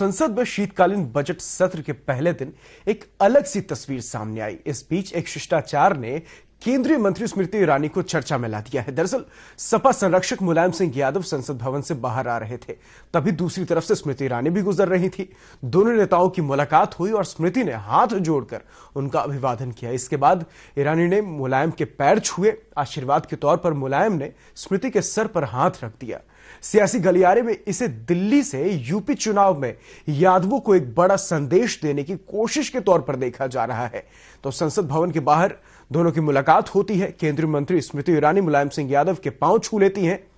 संसद में शीतकालीन बजट सत्र के पहले दिन एक अलग सी तस्वीर सामने आई इस बीच एक शिष्टाचार ने केंद्रीय मंत्री स्मृति ईरानी को चर्चा में ला दिया है दरअसल सपा संरक्षक मुलायम सिंह यादव संसद भवन से बाहर आ रहे थे तभी दूसरी तरफ से स्मृति ईरानी भी गुजर रही थी दोनों नेताओं की मुलाकात हुई और स्मृति ने हाथ जोड़कर उनका अभिवादन किया इसके बाद ईरानी ने मुलायम के पैर छुए आशीर्वाद के तौर पर मुलायम ने स्मृति के सर पर हाथ रख दिया सियासी गलियारे में इसे दिल्ली से यूपी चुनाव में यादवों को एक बड़ा संदेश देने की कोशिश के तौर पर देखा जा रहा है तो संसद भवन के बाहर दोनों की मुलाकात होती है केंद्रीय मंत्री स्मृति ईरानी मुलायम सिंह यादव के पांव छू लेती हैं